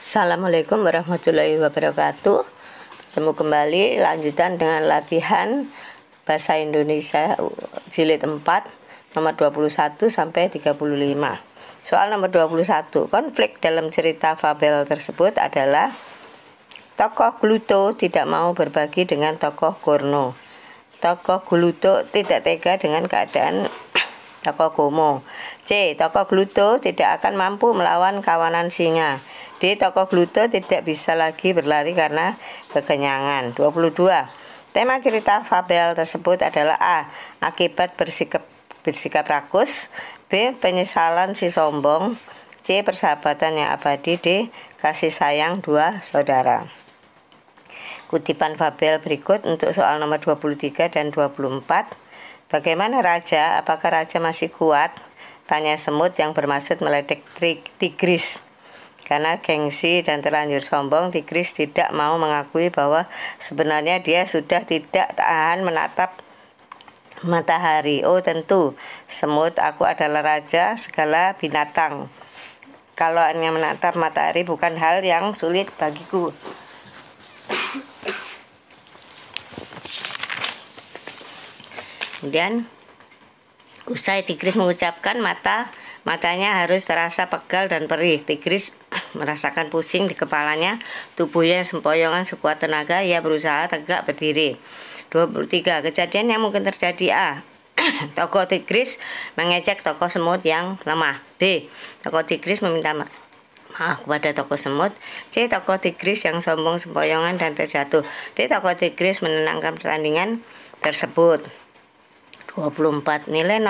Assalamualaikum warahmatullahi wabarakatuh Ketemu kembali lanjutan dengan latihan Bahasa Indonesia Jilid 4 Nomor 21 sampai 35 Soal nomor 21 Konflik dalam cerita fabel tersebut adalah Tokoh Gluto tidak mau berbagi dengan tokoh Korno Tokoh Gluto tidak tega dengan keadaan tokoh Gomo C. Tokoh Gluto tidak akan mampu melawan kawanan singa D. Tokoh Gluto tidak bisa lagi berlari karena kekenyangan. 22. Tema cerita fabel tersebut adalah A. Akibat bersikap bersikap rakus, B. Penyesalan si sombong, C. Persahabatan yang abadi, D. Kasih sayang dua saudara. Kutipan fabel berikut untuk soal nomor 23 dan 24. Bagaimana raja? Apakah raja masih kuat? Tanya semut yang bermaksud meledek tigris. Karena gengsi dan terlanjur sombong, Tigris tidak mau mengakui bahwa sebenarnya dia sudah tidak tahan menatap matahari. Oh tentu, semut aku adalah raja segala binatang. Kalau hanya menatap matahari bukan hal yang sulit bagiku. Kemudian usai Tigris mengucapkan mata matanya harus terasa pegal dan perih. Tigris merasakan pusing di kepalanya, tubuhnya sempoyongan sekuat tenaga, ia berusaha tegak berdiri. 23. Kejadian yang mungkin terjadi A. toko tigris mengecek toko semut yang lemah. B. toko tigris meminta ma maaf kepada toko semut. C. toko tigris yang sombong sempoyongan dan terjatuh. D. toko tigris menenangkan pertandingan tersebut. 24 nilai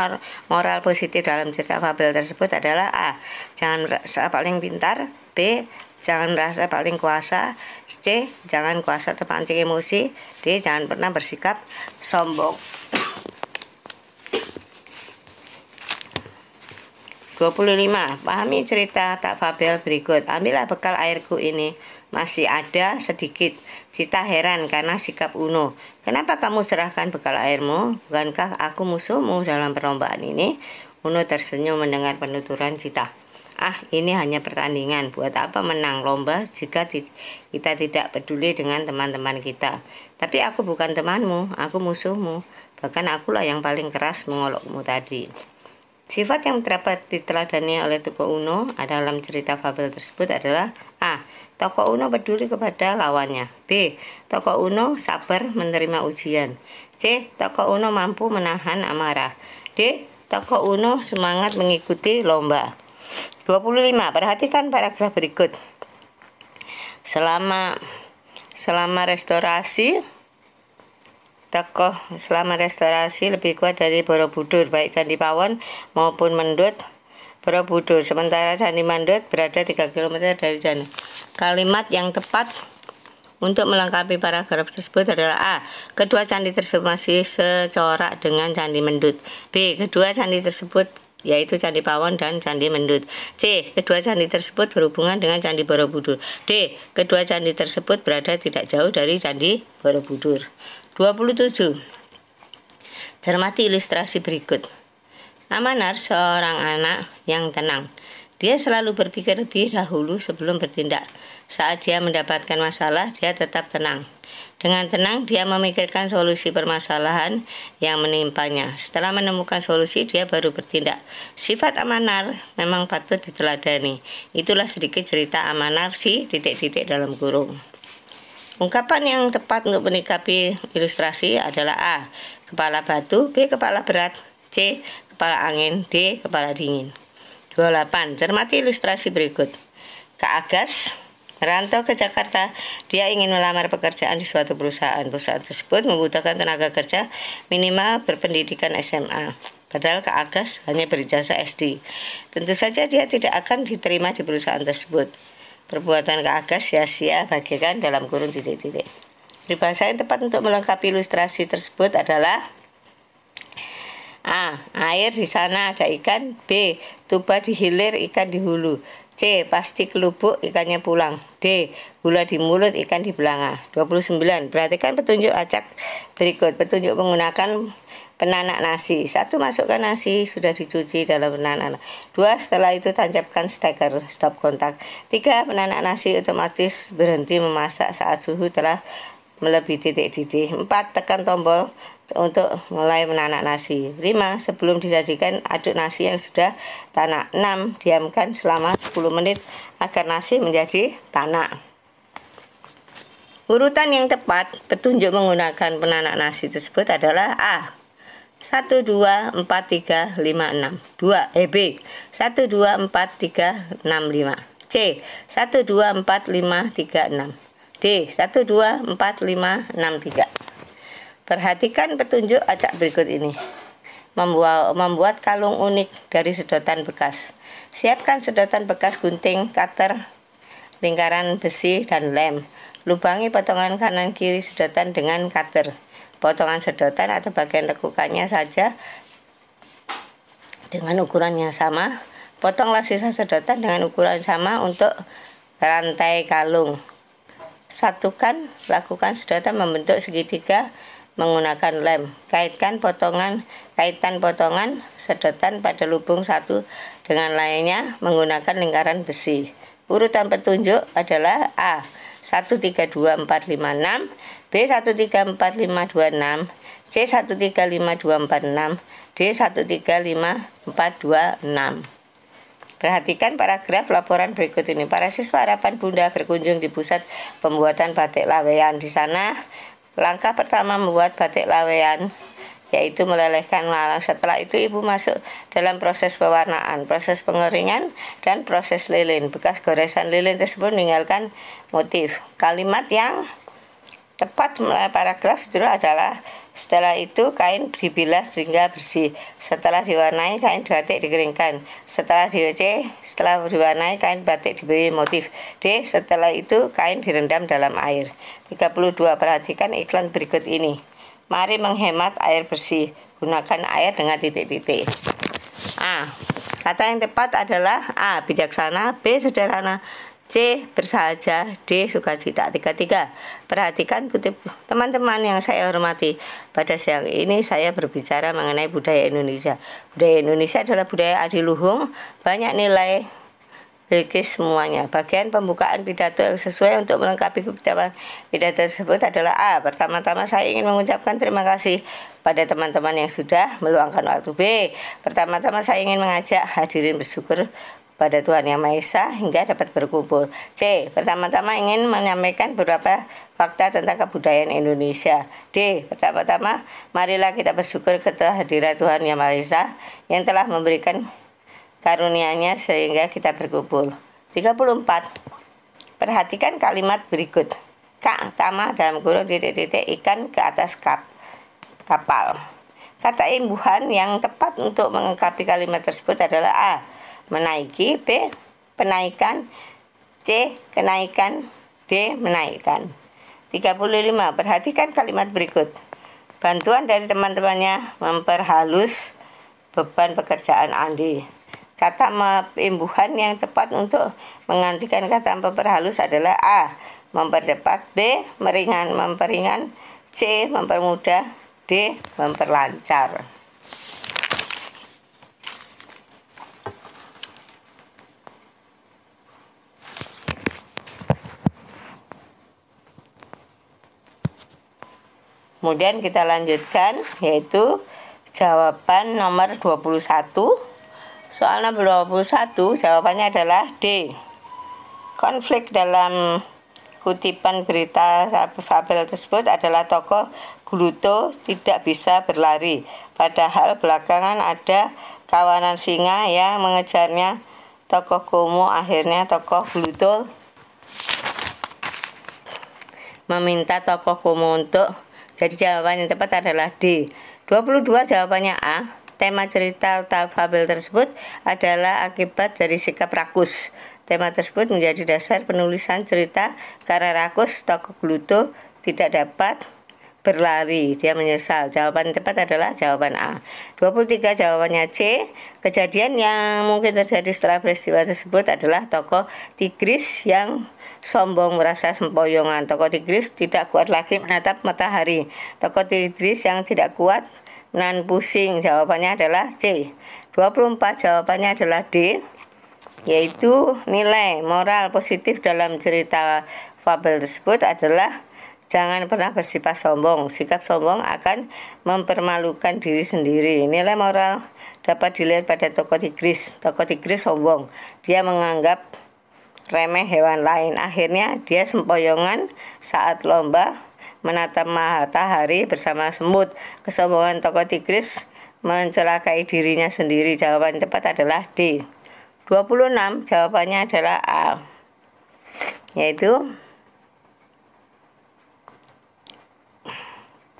moral positif dalam cerita fabel tersebut adalah A. Jangan merasa paling pintar B. Jangan merasa paling kuasa C. Jangan kuasa terpancing emosi D. Jangan pernah bersikap sombong 25. Pahami cerita tak fabel berikut. Ambillah bekal airku ini. Masih ada sedikit. Cita heran karena sikap Uno. Kenapa kamu serahkan bekal airmu? Bukankah aku musuhmu dalam perlombaan ini? Uno tersenyum mendengar penuturan Cita ah ini hanya pertandingan buat apa menang lomba jika kita tidak peduli dengan teman-teman kita tapi aku bukan temanmu aku musuhmu bahkan akulah yang paling keras mengolokmu tadi Sifat yang terdapat diteladani oleh Toko Uno dalam cerita fabel tersebut adalah A. Toko Uno peduli kepada lawannya B. Toko Uno sabar menerima ujian C. Toko Uno mampu menahan amarah D. Toko Uno semangat mengikuti lomba 25. Perhatikan paragraf berikut. Selama selama restorasi tokoh selama restorasi lebih kuat dari Borobudur baik Candi Pawon maupun Mendut Borobudur sementara Candi Mendut berada 3 km dari Candi kalimat yang tepat untuk melengkapi paragraf tersebut adalah A. Kedua candi tersebut masih secorak dengan candi mendut B. Kedua candi tersebut yaitu Candi Pawon dan Candi Mendut. C. Kedua candi tersebut berhubungan dengan Candi Borobudur. D. Kedua candi tersebut berada tidak jauh dari Candi Borobudur. 27. Cermati ilustrasi berikut. Amanar seorang anak yang tenang. Dia selalu berpikir lebih dahulu sebelum bertindak. Saat dia mendapatkan masalah, dia tetap tenang. Dengan tenang, dia memikirkan solusi permasalahan yang menimpanya. Setelah menemukan solusi, dia baru bertindak. Sifat amanar memang patut diteladani. Itulah sedikit cerita amanar si titik-titik dalam kurung. Ungkapan yang tepat untuk menikapi ilustrasi adalah A. Kepala batu, B. Kepala berat, C. Kepala angin, D. Kepala dingin. 28. Cermati ilustrasi berikut. Kak Agas merantau ke Jakarta, dia ingin melamar pekerjaan di suatu perusahaan. Perusahaan tersebut membutuhkan tenaga kerja minimal berpendidikan SMA. Padahal Kak Agas hanya berijazah SD. Tentu saja dia tidak akan diterima di perusahaan tersebut. Perbuatan Kak Agas sia-sia bagikan dalam kurun titik-titik. Peribahasa yang tepat untuk melengkapi ilustrasi tersebut adalah A. Air di sana ada ikan B. Tuba di hilir ikan di hulu C. Pasti kelubuk ikannya pulang D. Gula di mulut ikan di belanga 29. Perhatikan petunjuk acak berikut Petunjuk menggunakan penanak nasi Satu Masukkan nasi sudah dicuci dalam penanak Dua Setelah itu tancapkan steker stop kontak Tiga Penanak nasi otomatis berhenti memasak saat suhu telah melebihi titik didih. 4. Tekan tombol untuk mulai menanak nasi. 5. Sebelum disajikan, aduk nasi yang sudah tanak. 6. Diamkan selama 10 menit agar nasi menjadi tanak. Urutan yang tepat petunjuk menggunakan penanak nasi tersebut adalah A. 1 2 4 3 5 6. 2. E, B. 1 2 4 3 6 5. C. 1 2 4 5 3 6. D. 1, 2, 4, 5, 6, 3 Perhatikan petunjuk acak berikut ini Membuat, kalung unik dari sedotan bekas Siapkan sedotan bekas gunting, cutter, lingkaran besi, dan lem Lubangi potongan kanan kiri sedotan dengan cutter Potongan sedotan atau bagian lekukannya saja dengan ukuran yang sama Potonglah sisa sedotan dengan ukuran sama untuk rantai kalung satukan lakukan sedotan membentuk segitiga menggunakan lem kaitkan potongan kaitan potongan sedotan pada lubung satu dengan lainnya menggunakan lingkaran besi urutan petunjuk adalah A 132456 B 134526 C 135246 D 135426 Perhatikan paragraf laporan berikut ini. Para siswa harapan Bunda berkunjung di pusat pembuatan batik lawean. Di sana, langkah pertama membuat batik lawean yaitu melelehkan malang. Setelah itu ibu masuk dalam proses pewarnaan, proses pengeringan, dan proses lilin. Bekas goresan lilin tersebut meninggalkan motif. Kalimat yang tepat eh, paragraf itu adalah setelah itu kain dibilas sehingga bersih. Setelah diwarnai kain batik dikeringkan. Setelah di setelah diwarnai kain batik diberi motif. D, setelah itu kain direndam dalam air. 32. Perhatikan iklan berikut ini. Mari menghemat air bersih. Gunakan air dengan titik-titik. A. Kata yang tepat adalah A. Bijaksana B. Sederhana C. Bersahaja D. Sukacita tiga tiga Perhatikan kutip teman-teman yang saya hormati Pada siang ini saya berbicara mengenai budaya Indonesia Budaya Indonesia adalah budaya adiluhung Banyak nilai Bilkis semuanya. Bagian pembukaan pidato yang sesuai untuk melengkapi pidato tersebut adalah A. Pertama-tama saya ingin mengucapkan terima kasih pada teman-teman yang sudah meluangkan waktu B. Pertama-tama saya ingin mengajak hadirin bersyukur pada Tuhan Yang Maha Esa hingga dapat berkumpul. C. Pertama-tama ingin menyampaikan beberapa fakta tentang kebudayaan Indonesia. D. Pertama-tama marilah kita bersyukur kehadiran Tuhan Yang Maha Esa yang telah memberikan karunia-Nya sehingga kita berkumpul. 34. Perhatikan kalimat berikut. K. Tama dalam kurung titik-titik ikan ke atas kap kapal. Kata imbuhan yang tepat untuk melengkapi kalimat tersebut adalah A menaiki B penaikan C kenaikan D menaikkan 35 perhatikan kalimat berikut bantuan dari teman-temannya memperhalus beban pekerjaan Andi kata imbuhan yang tepat untuk menggantikan kata memperhalus adalah A mempercepat B meringan memperingan C mempermudah D memperlancar Kemudian kita lanjutkan yaitu jawaban nomor 21. Soal nomor 21 jawabannya adalah D. Konflik dalam kutipan berita Fabel tersebut adalah tokoh Gluto tidak bisa berlari. Padahal belakangan ada kawanan singa yang mengejarnya tokoh Komo akhirnya tokoh Gluto meminta tokoh Komo untuk jadi jawaban yang tepat adalah D. 22 jawabannya A. Tema cerita Fabel tersebut adalah akibat dari sikap rakus. Tema tersebut menjadi dasar penulisan cerita karena rakus tokoh Pluto tidak dapat berlari. Dia menyesal. Jawaban tepat adalah jawaban A. 23 jawabannya C. Kejadian yang mungkin terjadi setelah peristiwa tersebut adalah tokoh Tigris yang sombong merasa sempoyongan. Tokoh Tigris tidak kuat lagi menatap matahari. Tokoh Tigris yang tidak kuat menahan pusing. Jawabannya adalah C. 24 jawabannya adalah D yaitu nilai moral positif dalam cerita fabel tersebut adalah Jangan pernah bersifat sombong. Sikap sombong akan mempermalukan diri sendiri. Nilai moral dapat dilihat pada tokoh tigris. Tokoh tigris sombong. Dia menganggap remeh hewan lain. Akhirnya dia sempoyongan saat lomba menatap matahari bersama semut. Kesombongan tokoh tigris mencelakai dirinya sendiri. Jawaban tepat adalah D. 26 jawabannya adalah A. Yaitu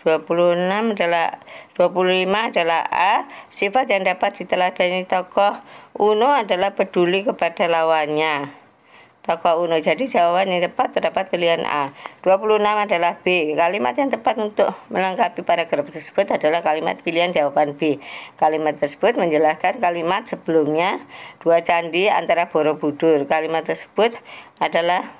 26 adalah 25 adalah A sifat yang dapat diteladani tokoh Uno adalah peduli kepada lawannya tokoh Uno jadi jawaban yang tepat terdapat pilihan A 26 adalah B kalimat yang tepat untuk melengkapi paragraf tersebut adalah kalimat pilihan jawaban B kalimat tersebut menjelaskan kalimat sebelumnya dua candi antara Borobudur kalimat tersebut adalah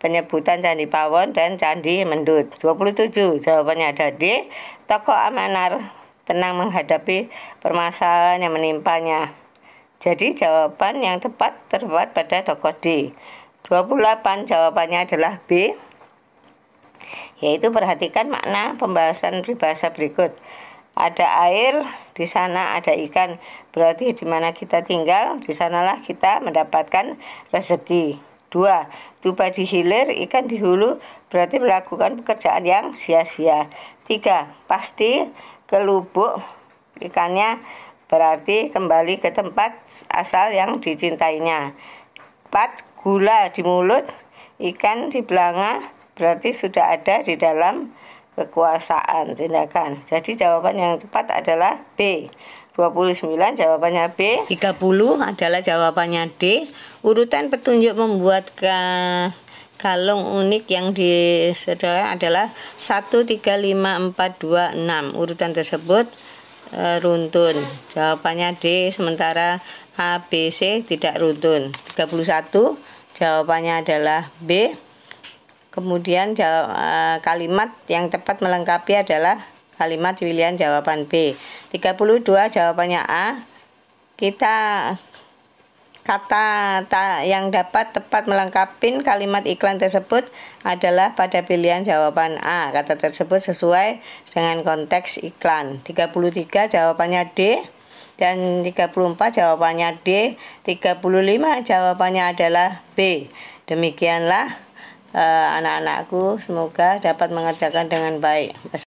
penyebutan Candi Pawon dan Candi Mendut. 27 jawabannya ada D. Toko Amanar tenang menghadapi permasalahan yang menimpanya. Jadi jawaban yang tepat terbuat pada tokoh D. 28 jawabannya adalah B. Yaitu perhatikan makna pembahasan peribahasa berikut ada air, di sana ada ikan. Berarti di mana kita tinggal, di sanalah kita mendapatkan rezeki. Dua, dupa di hilir, ikan di hulu berarti melakukan pekerjaan yang sia-sia. Tiga, pasti kelubuk ikannya berarti kembali ke tempat asal yang dicintainya. Empat, gula di mulut, ikan di belanga berarti sudah ada di dalam kekuasaan tindakan. Jadi jawaban yang tepat adalah B. 29 jawabannya B 30 adalah jawabannya D Urutan petunjuk membuat ke kalung unik yang disediakan adalah 1, 3, 5, 4, 2, 6 Urutan tersebut e, runtun Jawabannya D sementara A, B, C tidak runtun 31 jawabannya adalah B Kemudian jawab, e, kalimat yang tepat melengkapi adalah kalimat pilihan jawaban B. 32 jawabannya A. Kita kata ta, yang dapat tepat melengkapi kalimat iklan tersebut adalah pada pilihan jawaban A. Kata tersebut sesuai dengan konteks iklan. 33 jawabannya D dan 34 jawabannya D, 35 jawabannya adalah B. Demikianlah eh, anak-anakku semoga dapat mengerjakan dengan baik.